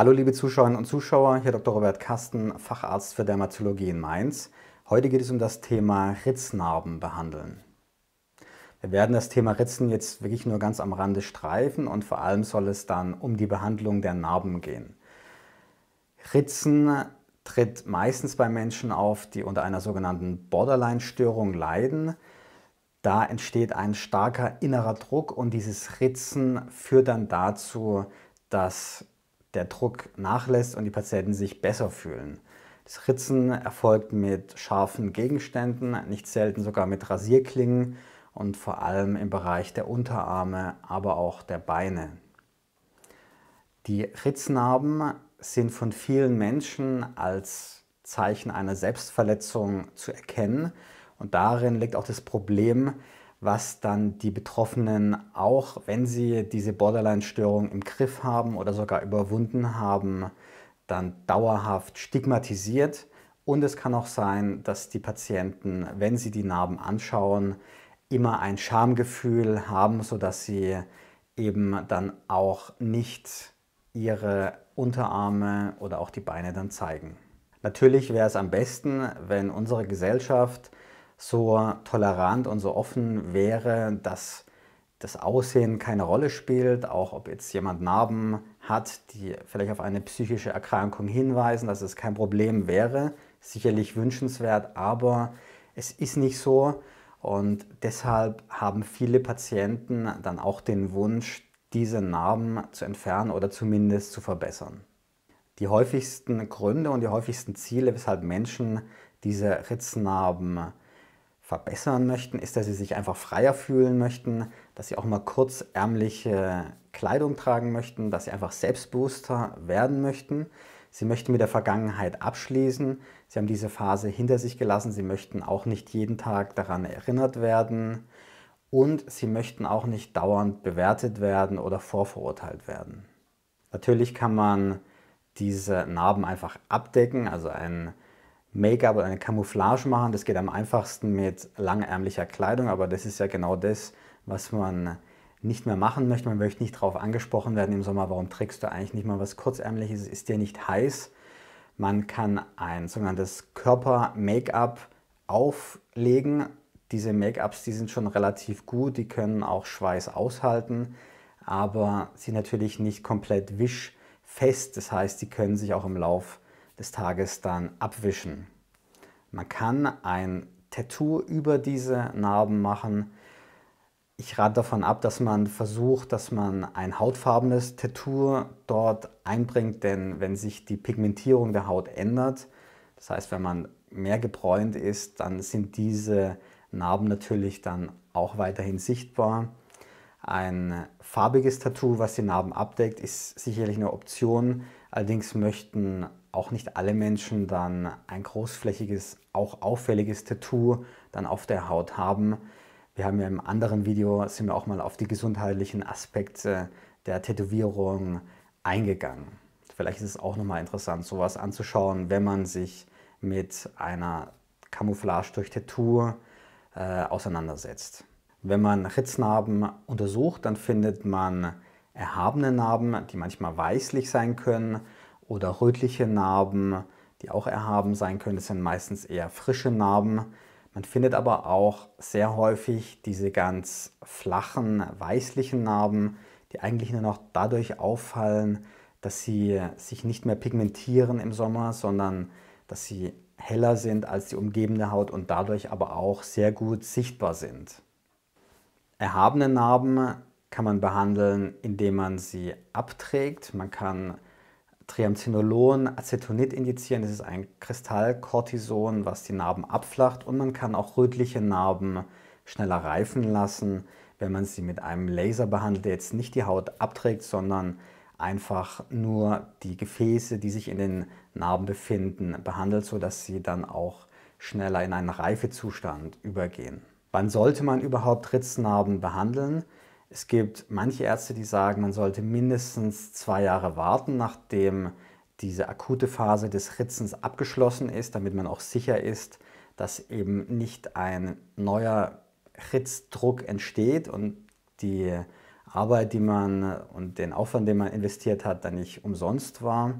Hallo liebe Zuschauerinnen und Zuschauer, hier Dr. Robert Kasten, Facharzt für Dermatologie in Mainz. Heute geht es um das Thema Ritznarben behandeln. Wir werden das Thema Ritzen jetzt wirklich nur ganz am Rande streifen und vor allem soll es dann um die Behandlung der Narben gehen. Ritzen tritt meistens bei Menschen auf, die unter einer sogenannten Borderline-Störung leiden. Da entsteht ein starker innerer Druck und dieses Ritzen führt dann dazu, dass der Druck nachlässt und die Patienten sich besser fühlen. Das Ritzen erfolgt mit scharfen Gegenständen, nicht selten sogar mit Rasierklingen und vor allem im Bereich der Unterarme, aber auch der Beine. Die Ritznarben sind von vielen Menschen als Zeichen einer Selbstverletzung zu erkennen und darin liegt auch das Problem, was dann die Betroffenen auch, wenn sie diese Borderline-Störung im Griff haben oder sogar überwunden haben, dann dauerhaft stigmatisiert. Und es kann auch sein, dass die Patienten, wenn sie die Narben anschauen, immer ein Schamgefühl haben, sodass sie eben dann auch nicht ihre Unterarme oder auch die Beine dann zeigen. Natürlich wäre es am besten, wenn unsere Gesellschaft so tolerant und so offen wäre, dass das Aussehen keine Rolle spielt, auch ob jetzt jemand Narben hat, die vielleicht auf eine psychische Erkrankung hinweisen, dass es kein Problem wäre, sicherlich wünschenswert, aber es ist nicht so und deshalb haben viele Patienten dann auch den Wunsch, diese Narben zu entfernen oder zumindest zu verbessern. Die häufigsten Gründe und die häufigsten Ziele, weshalb Menschen diese Ritznarben verbessern möchten, ist, dass sie sich einfach freier fühlen möchten, dass sie auch mal kurzärmliche Kleidung tragen möchten, dass sie einfach selbstbewusster werden möchten. Sie möchten mit der Vergangenheit abschließen. Sie haben diese Phase hinter sich gelassen. Sie möchten auch nicht jeden Tag daran erinnert werden. Und sie möchten auch nicht dauernd bewertet werden oder vorverurteilt werden. Natürlich kann man diese Narben einfach abdecken, also ein Make-up oder eine Camouflage machen. Das geht am einfachsten mit langärmlicher Kleidung, aber das ist ja genau das, was man nicht mehr machen möchte. Man möchte nicht darauf angesprochen werden im Sommer, warum trägst du eigentlich nicht mal was Kurzärmliches, ist dir nicht heiß. Man kann ein sogenanntes Körper-Make-up auflegen. Diese Make-ups, die sind schon relativ gut, die können auch Schweiß aushalten, aber sind natürlich nicht komplett wischfest. Das heißt, die können sich auch im Lauf des Tages dann abwischen. Man kann ein Tattoo über diese Narben machen. Ich rate davon ab, dass man versucht, dass man ein hautfarbenes Tattoo dort einbringt, denn wenn sich die Pigmentierung der Haut ändert, das heißt, wenn man mehr gebräunt ist, dann sind diese Narben natürlich dann auch weiterhin sichtbar. Ein farbiges Tattoo, was die Narben abdeckt, ist sicherlich eine Option, Allerdings möchten auch nicht alle Menschen dann ein großflächiges, auch auffälliges Tattoo dann auf der Haut haben. Wir haben ja im anderen Video, sind wir auch mal auf die gesundheitlichen Aspekte der Tätowierung eingegangen. Vielleicht ist es auch nochmal interessant, sowas anzuschauen, wenn man sich mit einer Camouflage durch Tattoo äh, auseinandersetzt. Wenn man Ritznarben untersucht, dann findet man erhabene Narben, die manchmal weißlich sein können, oder rötliche Narben, die auch erhaben sein können. Das sind meistens eher frische Narben. Man findet aber auch sehr häufig diese ganz flachen, weißlichen Narben, die eigentlich nur noch dadurch auffallen, dass sie sich nicht mehr pigmentieren im Sommer, sondern dass sie heller sind als die umgebende Haut und dadurch aber auch sehr gut sichtbar sind. Erhabene Narben kann man behandeln, indem man sie abträgt. Man kann Triamcinolon, Acetonid indizieren. Das ist ein Kristallkortison, was die Narben abflacht. Und man kann auch rötliche Narben schneller reifen lassen, wenn man sie mit einem Laser behandelt, der jetzt nicht die Haut abträgt, sondern einfach nur die Gefäße, die sich in den Narben befinden, behandelt, sodass sie dann auch schneller in einen Reifezustand übergehen. Wann sollte man überhaupt Ritznarben behandeln? Es gibt manche Ärzte, die sagen, man sollte mindestens zwei Jahre warten, nachdem diese akute Phase des Ritzens abgeschlossen ist, damit man auch sicher ist, dass eben nicht ein neuer Ritzdruck entsteht und die Arbeit, die man und den Aufwand, den man investiert hat, dann nicht umsonst war.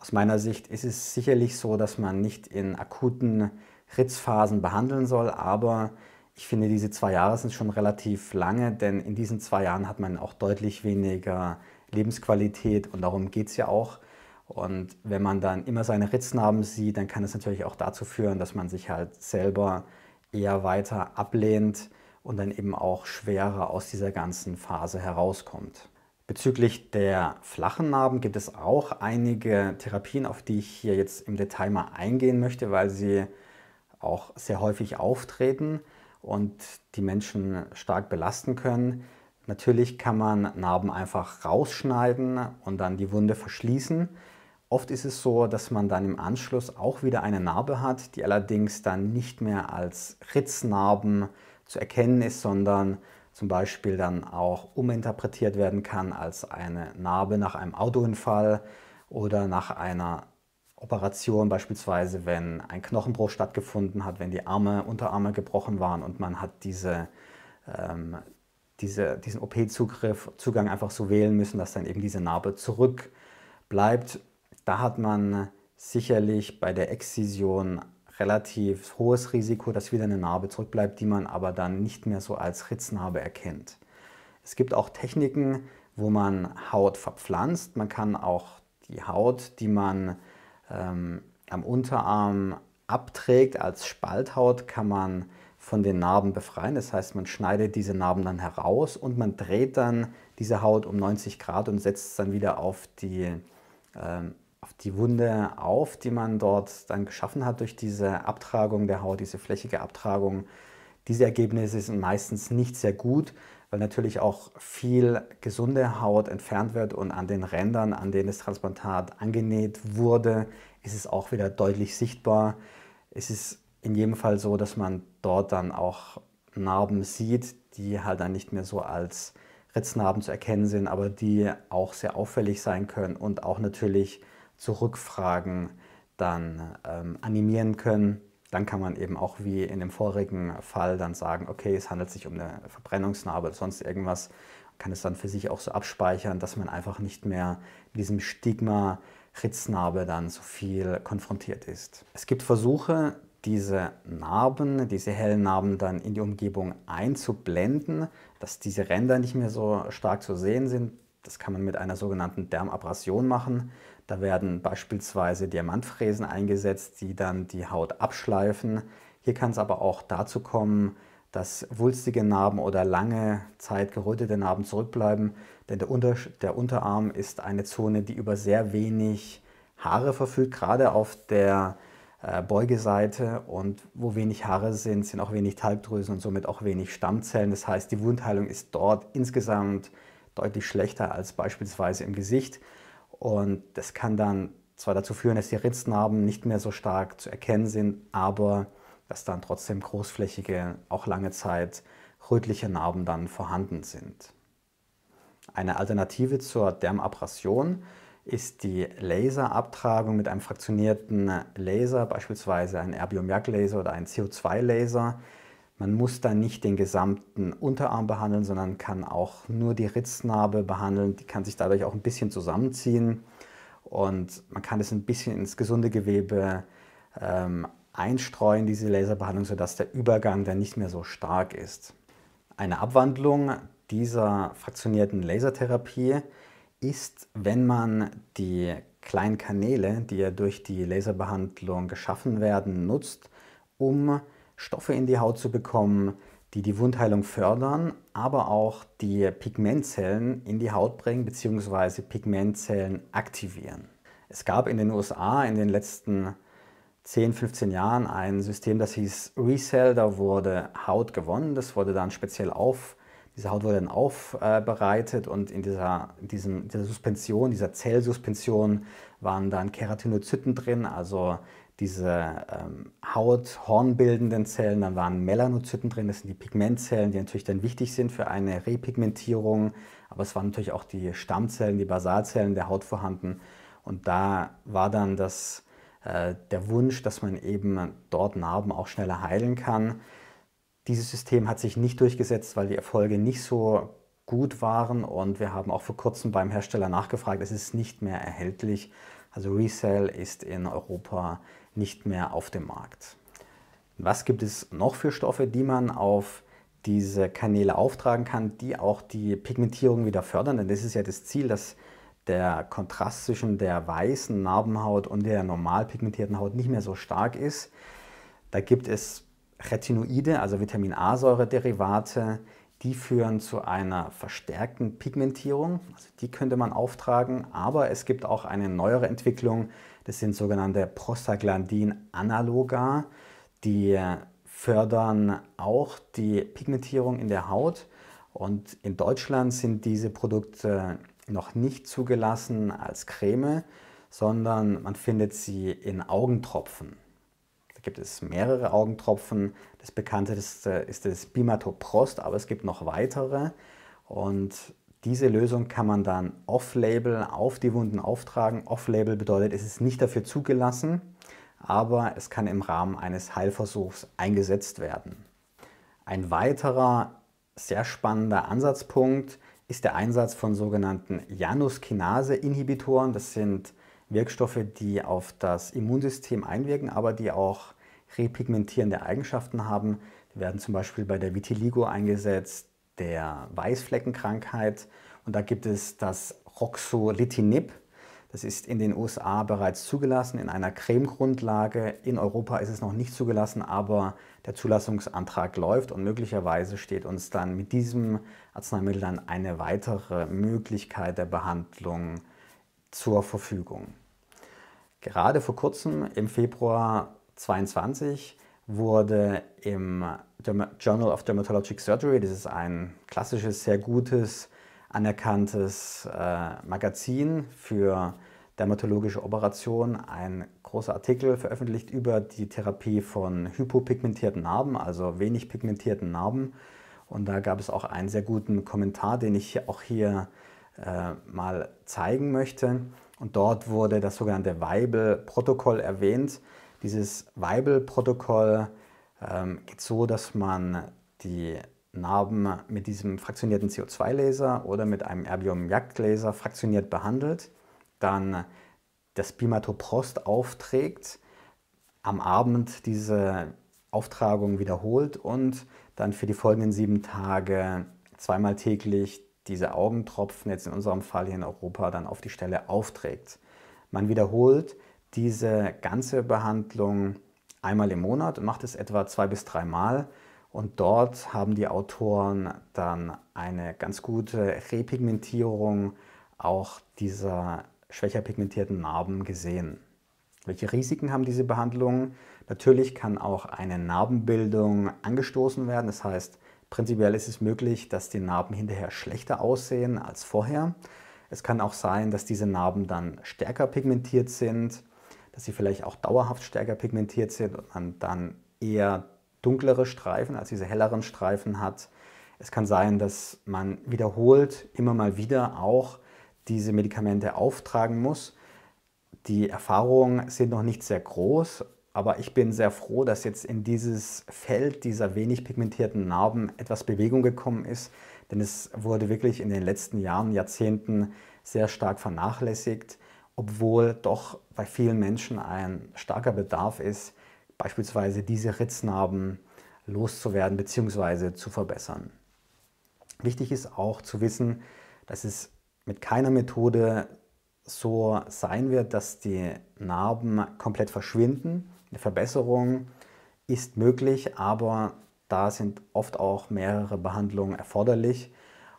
Aus meiner Sicht ist es sicherlich so, dass man nicht in akuten Ritzphasen behandeln soll, aber ich finde, diese zwei Jahre sind schon relativ lange, denn in diesen zwei Jahren hat man auch deutlich weniger Lebensqualität und darum geht es ja auch. Und wenn man dann immer seine Ritznarben sieht, dann kann es natürlich auch dazu führen, dass man sich halt selber eher weiter ablehnt und dann eben auch schwerer aus dieser ganzen Phase herauskommt. Bezüglich der flachen Narben gibt es auch einige Therapien, auf die ich hier jetzt im Detail mal eingehen möchte, weil sie auch sehr häufig auftreten und die Menschen stark belasten können. Natürlich kann man Narben einfach rausschneiden und dann die Wunde verschließen. Oft ist es so, dass man dann im Anschluss auch wieder eine Narbe hat, die allerdings dann nicht mehr als Ritznarben zu erkennen ist, sondern zum Beispiel dann auch uminterpretiert werden kann als eine Narbe nach einem Autounfall oder nach einer Operationen beispielsweise, wenn ein Knochenbruch stattgefunden hat, wenn die Arme, Unterarme gebrochen waren und man hat diese, ähm, diese, diesen OP-Zugriff, Zugang einfach so wählen müssen, dass dann eben diese Narbe zurückbleibt. Da hat man sicherlich bei der Exzision relativ hohes Risiko, dass wieder eine Narbe zurückbleibt, die man aber dann nicht mehr so als Ritznarbe erkennt. Es gibt auch Techniken, wo man Haut verpflanzt. Man kann auch die Haut, die man ähm, am Unterarm abträgt als Spalthaut, kann man von den Narben befreien. Das heißt, man schneidet diese Narben dann heraus und man dreht dann diese Haut um 90 Grad und setzt es dann wieder auf die, äh, auf die Wunde auf, die man dort dann geschaffen hat durch diese Abtragung der Haut, diese flächige Abtragung diese Ergebnisse sind meistens nicht sehr gut, weil natürlich auch viel gesunde Haut entfernt wird und an den Rändern, an denen das Transplantat angenäht wurde, ist es auch wieder deutlich sichtbar. Es ist in jedem Fall so, dass man dort dann auch Narben sieht, die halt dann nicht mehr so als Ritznarben zu erkennen sind, aber die auch sehr auffällig sein können und auch natürlich zu Rückfragen dann ähm, animieren können dann kann man eben auch wie in dem vorigen Fall dann sagen, okay, es handelt sich um eine Verbrennungsnarbe oder sonst irgendwas, kann es dann für sich auch so abspeichern, dass man einfach nicht mehr mit diesem Stigma Ritznarbe dann so viel konfrontiert ist. Es gibt Versuche, diese Narben, diese hellen Narben dann in die Umgebung einzublenden, dass diese Ränder nicht mehr so stark zu sehen sind. Das kann man mit einer sogenannten Dermabrasion machen. Da werden beispielsweise Diamantfräsen eingesetzt, die dann die Haut abschleifen. Hier kann es aber auch dazu kommen, dass wulstige Narben oder lange Zeit gerötete Narben zurückbleiben, denn der, Unter der Unterarm ist eine Zone, die über sehr wenig Haare verfügt, gerade auf der äh, Beugeseite und wo wenig Haare sind, sind auch wenig Talgdrüsen und somit auch wenig Stammzellen. Das heißt, die Wundheilung ist dort insgesamt deutlich schlechter als beispielsweise im Gesicht. Und das kann dann zwar dazu führen, dass die Ritznarben nicht mehr so stark zu erkennen sind, aber dass dann trotzdem großflächige, auch lange Zeit rötliche Narben dann vorhanden sind. Eine Alternative zur Dermabrasion ist die Laserabtragung mit einem fraktionierten Laser, beispielsweise ein Erbiomiak-Laser oder ein CO2-Laser, man muss dann nicht den gesamten Unterarm behandeln, sondern kann auch nur die Ritznarbe behandeln. Die kann sich dadurch auch ein bisschen zusammenziehen und man kann es ein bisschen ins gesunde Gewebe ähm, einstreuen, diese Laserbehandlung, sodass der Übergang dann nicht mehr so stark ist. Eine Abwandlung dieser fraktionierten Lasertherapie ist, wenn man die kleinen Kanäle, die ja durch die Laserbehandlung geschaffen werden, nutzt, um Stoffe in die Haut zu bekommen, die die Wundheilung fördern, aber auch die Pigmentzellen in die Haut bringen bzw. Pigmentzellen aktivieren. Es gab in den USA in den letzten 10, 15 Jahren ein System, das hieß Resell, da wurde Haut gewonnen, das wurde dann speziell auf, diese Haut wurde dann aufbereitet und in dieser, diesem, dieser Suspension, dieser Zellsuspension waren dann Keratinozyten drin, also diese ähm, Haut-hornbildenden Zellen, dann waren Melanozyten drin, das sind die Pigmentzellen, die natürlich dann wichtig sind für eine Repigmentierung, aber es waren natürlich auch die Stammzellen, die Basalzellen der Haut vorhanden und da war dann das, äh, der Wunsch, dass man eben dort Narben auch schneller heilen kann. Dieses System hat sich nicht durchgesetzt, weil die Erfolge nicht so gut waren und wir haben auch vor kurzem beim Hersteller nachgefragt, es ist nicht mehr erhältlich. Also Resale ist in Europa nicht mehr auf dem Markt. Was gibt es noch für Stoffe, die man auf diese Kanäle auftragen kann, die auch die Pigmentierung wieder fördern? Denn das ist ja das Ziel, dass der Kontrast zwischen der weißen Narbenhaut und der normal pigmentierten Haut nicht mehr so stark ist. Da gibt es Retinoide, also Vitamin A-Säure-Derivate, die führen zu einer verstärkten Pigmentierung. Also die könnte man auftragen, aber es gibt auch eine neuere Entwicklung, das sind sogenannte Prostaglandin-Analoga, die fördern auch die Pigmentierung in der Haut. Und in Deutschland sind diese Produkte noch nicht zugelassen als Creme, sondern man findet sie in Augentropfen. Da gibt es mehrere Augentropfen. Das bekannteste ist das Bimatoprost, aber es gibt noch weitere. Und diese Lösung kann man dann off-label auf die Wunden auftragen. Off-label bedeutet, es ist nicht dafür zugelassen, aber es kann im Rahmen eines Heilversuchs eingesetzt werden. Ein weiterer sehr spannender Ansatzpunkt ist der Einsatz von sogenannten Januskinase-Inhibitoren. Das sind Wirkstoffe, die auf das Immunsystem einwirken, aber die auch repigmentierende Eigenschaften haben. Die werden zum Beispiel bei der Vitiligo eingesetzt, der Weißfleckenkrankheit. Und da gibt es das Roxolitinib. Das ist in den USA bereits zugelassen in einer Cremegrundlage. In Europa ist es noch nicht zugelassen, aber der Zulassungsantrag läuft und möglicherweise steht uns dann mit diesem Arzneimittel dann eine weitere Möglichkeit der Behandlung zur Verfügung. Gerade vor kurzem, im Februar 2022, wurde im Derma Journal of Dermatologic Surgery. Das ist ein klassisches, sehr gutes, anerkanntes äh, Magazin für dermatologische Operationen. Ein großer Artikel veröffentlicht über die Therapie von hypopigmentierten Narben, also wenig pigmentierten Narben. Und da gab es auch einen sehr guten Kommentar, den ich auch hier äh, mal zeigen möchte. Und dort wurde das sogenannte Weibel-Protokoll erwähnt. Dieses Weibel-Protokoll ähm, geht so, dass man die Narben mit diesem fraktionierten CO2-Laser oder mit einem Erbium-Jagd-Laser fraktioniert behandelt, dann das Bimatoprost aufträgt, am Abend diese Auftragung wiederholt und dann für die folgenden sieben Tage zweimal täglich diese Augentropfen, jetzt in unserem Fall hier in Europa, dann auf die Stelle aufträgt. Man wiederholt diese ganze Behandlung einmal im Monat und macht es etwa zwei bis dreimal. Und dort haben die Autoren dann eine ganz gute Repigmentierung auch dieser schwächer pigmentierten Narben gesehen. Welche Risiken haben diese Behandlungen? Natürlich kann auch eine Narbenbildung angestoßen werden. Das heißt, prinzipiell ist es möglich, dass die Narben hinterher schlechter aussehen als vorher. Es kann auch sein, dass diese Narben dann stärker pigmentiert sind dass sie vielleicht auch dauerhaft stärker pigmentiert sind und man dann eher dunklere Streifen als diese helleren Streifen hat. Es kann sein, dass man wiederholt immer mal wieder auch diese Medikamente auftragen muss. Die Erfahrungen sind noch nicht sehr groß, aber ich bin sehr froh, dass jetzt in dieses Feld dieser wenig pigmentierten Narben etwas Bewegung gekommen ist, denn es wurde wirklich in den letzten Jahren, Jahrzehnten sehr stark vernachlässigt obwohl doch bei vielen Menschen ein starker Bedarf ist, beispielsweise diese Ritznarben loszuwerden bzw. zu verbessern. Wichtig ist auch zu wissen, dass es mit keiner Methode so sein wird, dass die Narben komplett verschwinden. Eine Verbesserung ist möglich, aber da sind oft auch mehrere Behandlungen erforderlich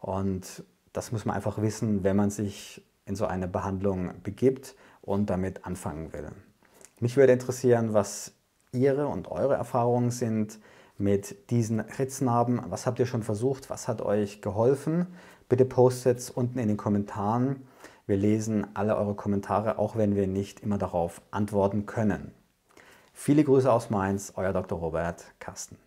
und das muss man einfach wissen, wenn man sich in so eine Behandlung begibt und damit anfangen will. Mich würde interessieren, was Ihre und eure Erfahrungen sind mit diesen Ritznarben. Was habt ihr schon versucht? Was hat euch geholfen? Bitte postet es unten in den Kommentaren. Wir lesen alle eure Kommentare, auch wenn wir nicht immer darauf antworten können. Viele Grüße aus Mainz, euer Dr. Robert Carsten.